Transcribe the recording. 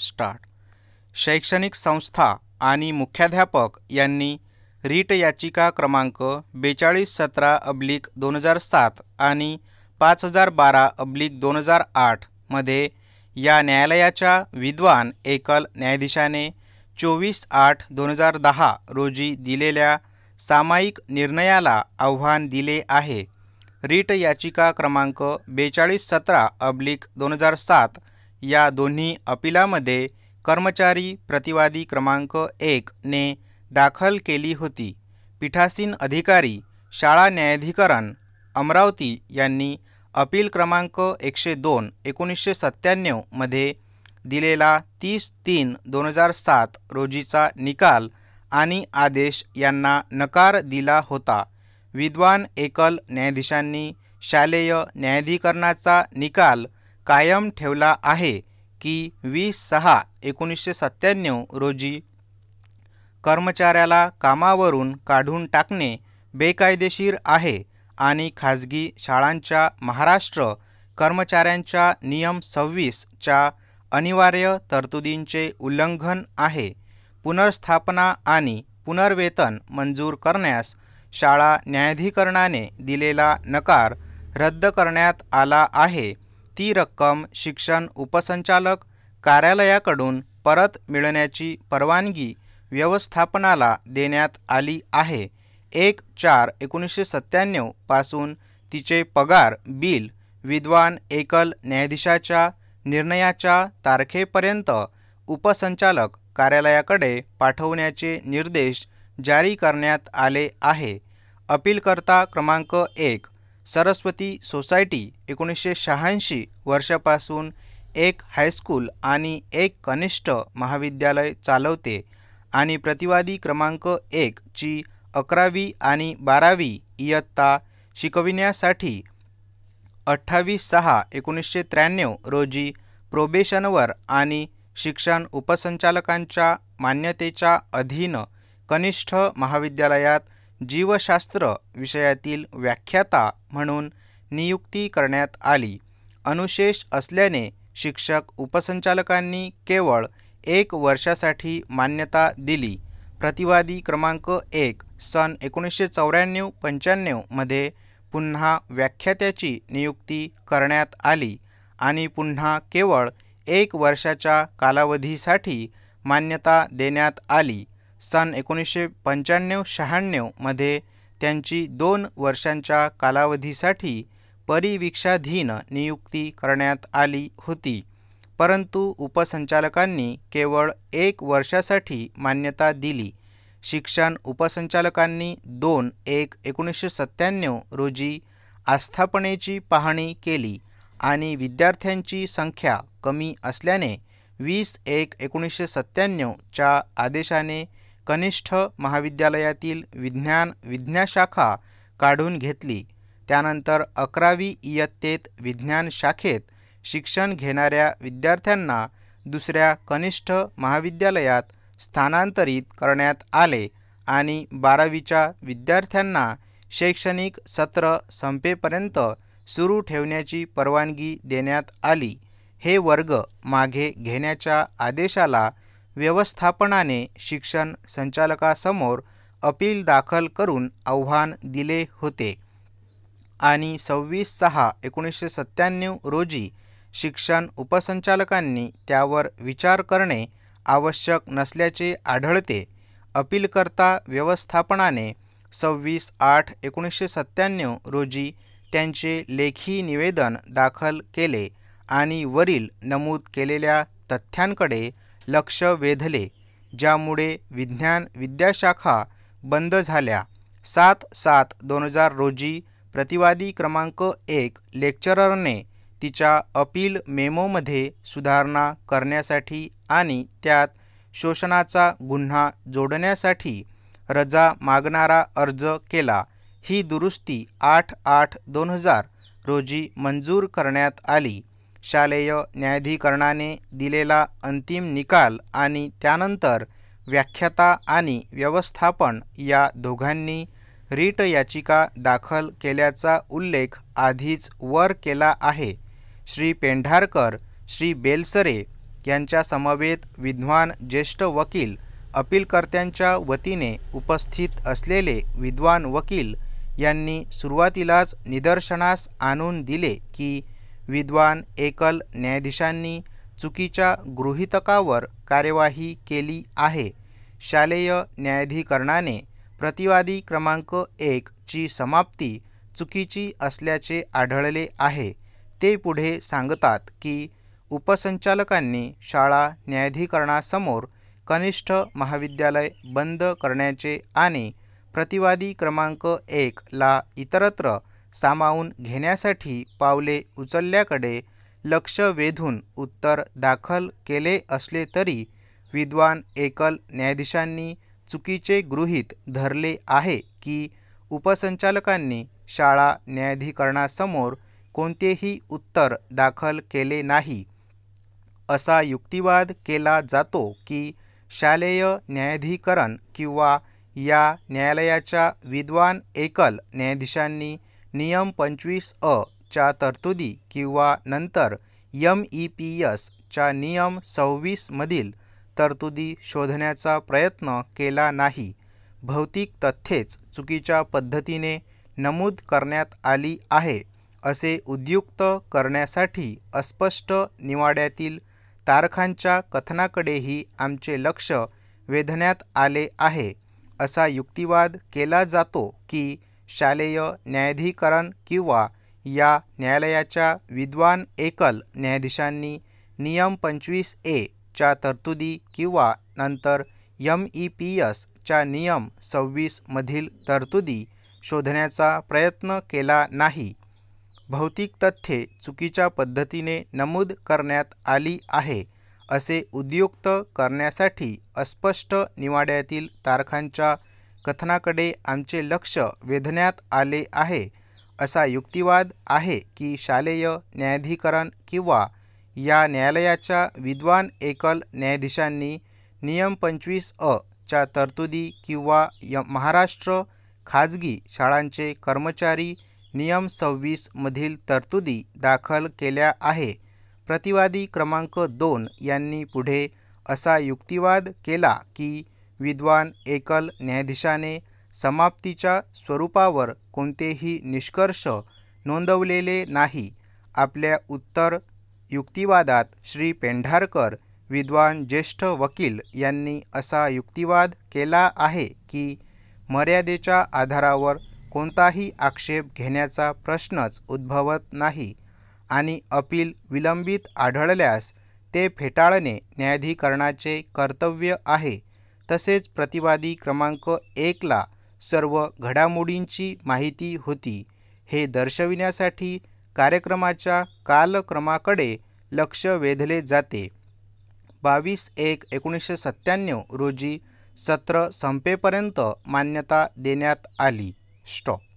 start शैक्षणिक संस्था आणि मुख्याध्यापक यांनी रीट याचिका क्रमांक बेचाळीस सतरा अब्लिक दोन हजार सात आणि पाच हजार बारा अब्लिक दोन हजार आठमध्ये या न्यायालयाच्या विद्वान एकल न्यायाधीशाने चोवीस आठ दोन हजार दहा रोजी दिलेल्या सामायिक निर्णयाला आव्हान दिले आहे रीट याचिका क्रमांक बेचाळीस सतरा अब्लिक दोन हजार सात या दोन्ही अपिलामध्ये कर्मचारी प्रतिवादी क्रमांक ने दाखल केली होती पीठासीन अधिकारी शाळा न्यायाधिकरण अमरावती यांनी अपील क्रमांक एकशे दोन एकोणीसशे सत्त्याण्णवमध्ये दिलेला तीस तीन दोन हजार सात रोजीचा निकाल आणि आदेश यांना नकार दिला होता विद्वान एकल न्यायाधीशांनी शालेय न्यायाधिकरणाचा निकाल कायम ठेवला आहे की वीस सहा एकोणीसशे सत्त्याण्णव रोजी कर्मचाऱ्याला कामावरून काढून टाकणे बेकायदेशीर आहे आणि खाजगी शाळांच्या महाराष्ट्र कर्मचाऱ्यांच्या नियम सव्वीसच्या अनिवार्य तरतुदींचे उल्लंघन आहे पुनर्स्थापना आणि पुनर्वेतन मंजूर करण्यास शाळा न्यायाधिकरणाने दिलेला नकार रद्द करण्यात आला आहे ती रक्कम शिक्षण उपसंचालक कार्यालयाकडून परत मिळण्याची परवानगी व्यवस्थापनाला देण्यात आली आहे एक चार एकोणीसशे सत्त्याण्णवपासून तिचे पगार बिल विद्वान एकल न्यायाधीशाच्या निर्णयाच्या तारखेपर्यंत उपसंचालक कार्यालयाकडे पाठवण्याचे निर्देश जारी करण्यात आले आहे अपीलकर्ता क्रमांक एक सरस्वती सोसायटी एकोणीसशे शहाऐंशी वर्षापासून एक हायस्कूल आणि एक कनिष्ठ महाविद्यालय चालवते आणि प्रतिवादी क्रमांक एक ची अकरावी आणि बारावी इयत्ता शिकविण्यासाठी अठ्ठावीस सहा एकोणीसशे त्र्याण्णव रोजी प्रोबेशनवर आणि शिक्षण उपसंचालकांच्या मान्यतेच्या अधीन कनिष्ठ महाविद्यालयात जीवशास्त्र विषयातील व्याख्याता म्हणून नियुक्ती करण्यात आली अनुशेष असल्याने शिक्षक उपसंचालकांनी केवळ एक वर्षासाठी मान्यता दिली प्रतिवादी क्रमांक एक सन एकोणीसशे चौऱ्याण्णव पंच्याण्णवमध्ये पुन्हा व्याख्यात्याची नियुक्ती करण्यात आली आणि पुन्हा केवळ एक वर्षाच्या कालावधीसाठी मान्यता देण्यात आली सन एकोणीसशे पंच्याण्णव शहाण्णवमध्ये त्यांची दोन वर्षांच्या कालावधीसाठी परिवीक्षाधीन नियुक्ती करण्यात आली होती परंतु उपसंचालकांनी केवळ एक वर्षासाठी मान्यता दिली शिक्षण उपसंचालकांनी दोन एक एकोणीसशे सत्त्याण्णव रोजी आस्थापनेची पाहणी केली आणि विद्यार्थ्यांची संख्या कमी असल्याने वीस एक एकोणीसशे सत्त्याण्णवच्या आदेशाने कनिष्ठ महाविद्यालयातील विज्ञान विज्ञाशाखा काढून घेतली त्यानंतर अकरावी इयत्तेत विज्ञान शाखेत शिक्षण घेणाऱ्या विद्यार्थ्यांना दुसऱ्या कनिष्ठ महाविद्यालयात स्थानांतरित करण्यात आले आणि बारावीच्या विद्यार्थ्यांना शैक्षणिक सत्र संपेपर्यंत सुरू ठेवण्याची परवानगी देण्यात आली हे वर्ग मागे घेण्याच्या आदेशाला व्यवस्थापनाने शिक्षण संचालकासमोर अपील दाखल करून आव्हान दिले होते आणि सव्वीस सहा एकोणीसशे सत्त्याण्णव रोजी शिक्षण उपसंचालकांनी त्यावर विचार करणे आवश्यक नसल्याचे आढळते अपीलकर्ता व्यवस्थापनाने सव्वीस आठ एकोणीसशे सत्त्याण्णव रोजी त्यांचे लेखी निवेदन दाखल केले आणि वरील नमूद केलेल्या तथ्यांकडे लक्ष वेधले ज्यामुळे विज्ञान विद्याशाखा बंद झाल्या सात सात दोन हजार रोजी प्रतिवादी क्रमांक एक लेक्चररने तिच्या अपील मेमोमध्ये सुधारणा करण्यासाठी आणि त्यात शोषणाचा गुन्हा जोडण्यासाठी रजा मागणारा अर्ज केला ही दुरुस्ती आठ आठ दोन हजार रोजी मंजूर करण्यात आली शालेय न्यायाधिकरणाने दिलेला अंतिम निकाल आणि त्यानंतर व्याख्याता आणि व्यवस्थापन या दोघांनी रीट याचिका दाखल केल्याचा उल्लेख आधीच वर केला आहे श्री पेंढारकर श्री बेलसरे यांच्यासमवेत विद्वान ज्येष्ठ वकील अपीलकर्त्यांच्या वतीने उपस्थित असलेले विद्वान वकील यांनी सुरुवातीलाच निदर्शनास आणून दिले की विद्वान एकल न्यायाधीशांनी चुकीच्या गृहितकावर कार्यवाही केली आहे शालेय न्यायाधिकरणाने प्रतिवादी क्रमांक एक ची समाप्ती चुकीची असल्याचे आढळले आहे ते पुढे सांगतात की उपसंचालकांनी शाळा न्यायाधिकरणासमोर कनिष्ठ महाविद्यालय बंद करण्याचे आणि प्रतिवादी क्रमांक एकला ला इतरत्र सामावून घेण्यासाठी पावले उचलल्याकडे लक्ष वेधून उत्तर दाखल केले असले तरी विद्वान एकल न्यायाधीशांनी चुकीचे गृहीत धरले आहे की उपसंचालकांनी शाळा न्यायाधिकरणासमोर कोणतेही उत्तर दाखल केले नाही असा युक्तिवाद केला जातो की शालेय न्यायाधिकरण किंवा या न्यायालयाच्या विद्वान एकल न्यायाधीशांनी नियम पंचवीस अ च्या तरतुदी किंवा नंतर यम ई पी यसच्या च्या नियम सव्वीसमधील तरतुदी शोधण्याचा प्रयत्न केला नाही भौतिक तथ्येच चुकीच्या पद्धतीने नमूद करण्यात आली आहे असे उद्युक्त करण्यासाठी अस्पष्ट निवाड्यातील तारखांच्या कथनाकडेही आमचे लक्ष वेधण्यात आले आहे असा युक्तिवाद केला जातो की शालेय न्यायाधिकरण किंवा या न्यायालयाच्या विद्वान एकल न्यायाधीशांनी नियम पंचवीस ए च्या तरतुदी किंवा नंतर यम ई पी एस नियम सव्वीसमधील तरतुदी शोधण्याचा प्रयत्न केला नाही भौतिक तथ्ये चुकीच्या पद्धतीने नमूद करण्यात आली आहे असे उद्युक्त करण्यासाठी अस्पष्ट निवाड्यातील तारखांच्या कथनाकडे आमचे लक्ष वेधण्यात आले आहे असा युक्तिवाद आहे की शालेय न्यायाधिकरण किंवा या न्यायालयाच्या विद्वान एकल न्यायाधीशांनी नियम पंचवीस अ च्या तरतुदी किंवा य महाराष्ट्र खाजगी शाळांचे कर्मचारी नियम सव्वीसमधील तरतुदी दाखल केल्या आहे प्रतिवादी क्रमांक दोन यांनी पुढे असा युक्तिवाद केला की विद्वान एकल न्यायाधीशाने समाप्तीच्या स्वरूपावर कोणतेही निष्कर्ष नोंदवलेले नाही आपल्या उत्तर युक्तिवादात श्री पेंढारकर विद्वान ज्येष्ठ वकील यांनी असा युक्तिवाद केला आहे की मर्यादेच्या आधारावर कोणताही आक्षेप घेण्याचा प्रश्नच उद्भवत नाही आणि अपील विलंबित आढळल्यास ते फेटाळणे न्यायाधिकरणाचे कर्तव्य आहे तसेच प्रतिवादी क्रमांक एकला सर्व घडामोडींची माहिती होती हे दर्शविण्यासाठी कार्यक्रमाच्या कालक्रमाकडे लक्ष वेधले जाते बावीस एक एकोणीसशे सत्त्याण्णव रोजी सत्र संपेपर्यंत मान्यता देण्यात आली स्टॉप